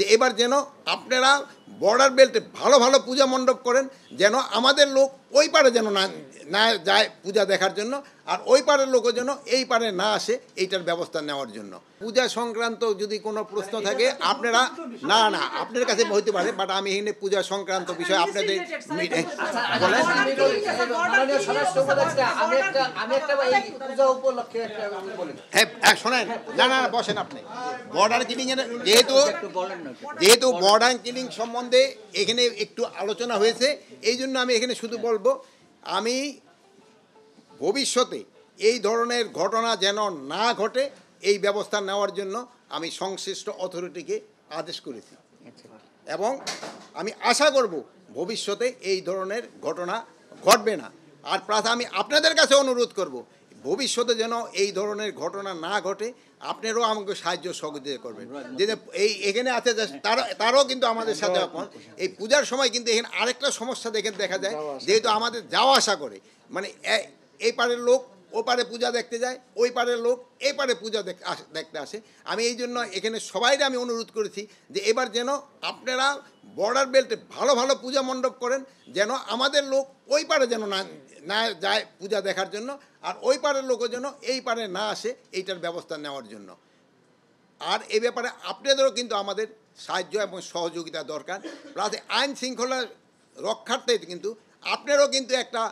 যে এবার যেন আপনারা বর্ডার বেল্টে ভালো ভালো পূজা মণ্ডপ করেন যেন আমাদের লোক ওই পারে যেন না না যায় পূজা দেখার জন্য আর ওই পারের লোকও যেন এই পারে না আসে এইটার ব্যবস্থা নেওয়ার জন্য পূজা সংক্রান্ত যদি কোনো প্রশ্ন মানে থাকে আপনারা না না আপনার কাছে হইতে পারে বাট আমি এখানে পূজা সংক্রান্ত আচ্ছা, বিষয় আপনাদের হ্যাঁ শোনেন না না বসেন আপনি বর্ডার কিলিং এর যেহেতু যেহেতু বর্ডার কিলিং সম্বন্ধে এখানে একটু আলোচনা হয়েছে এই জন্য আমি এখানে শুধু বল বলব আমি ভবিষ্যতে এই ধরনের ঘটনা যেন না ঘটে এই ব্যবস্থা নেওয়ার জন্য আমি সংশ্লিষ্ট অথরিটিকে আদেশ করেছি এবং আমি আশা করব ভবিষ্যতে এই ধরনের ঘটনা ঘটবে না আর প্রাথা আমি আপনাদের কাছে অনুরোধ করব ভবিষ্যতে যেন এই ধরনের ঘটনা না ঘটে আপনারও আমাকে সাহায্য সহযোগিতা করবেন যে এই এখানে আছে তারা তারাও কিন্তু আমাদের সাথে এখন এই পূজার সময় কিন্তু এখানে আরেকটা সমস্যা দেখে দেখা যায় যেহেতু আমাদের যাওয়া আসা করে মানে এই পারের লোক ও পারে পূজা দেখতে যায় ওই পারের লোক এই পারে পূজা দেখতে আসে আমি এই জন্য এখানে সবাইরে আমি অনুরোধ করেছি যে এবার যেন আপনারা বর্ডার বেল্টে ভালো ভালো পূজা মণ্ডপ করেন যেন আমাদের লোক ওই পারে যেন না না যায় পূজা দেখার জন্য আর ওই পারের লোকও যেন এই পারে না আসে এইটার ব্যবস্থা নেওয়ার জন্য আর এ ব্যাপারে আপনাদেরও কিন্তু আমাদের সাহায্য এবং সহযোগিতা দরকার প্লাস আইন শৃঙ্খলা রক্ষার্থে কিন্তু আপনারও কিন্তু একটা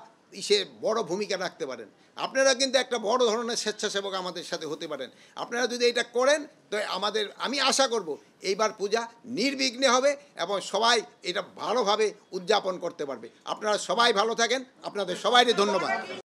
ইসে বড় ভূমিকা রাখতে পারেন আপনারা কিন্তু একটা বড় ধরনের স্বেচ্ছাসেবক আমাদের সাথে হতে পারেন আপনারা যদি এটা করেন তো আমাদের আমি আশা করব এইবার পূজা নির্বিঘ্নে হবে এবং সবাই এটা ভালোভাবে উদযাপন করতে পারবে আপনারা সবাই ভালো থাকেন আপনাদের সবাইকে ধন্যবাদ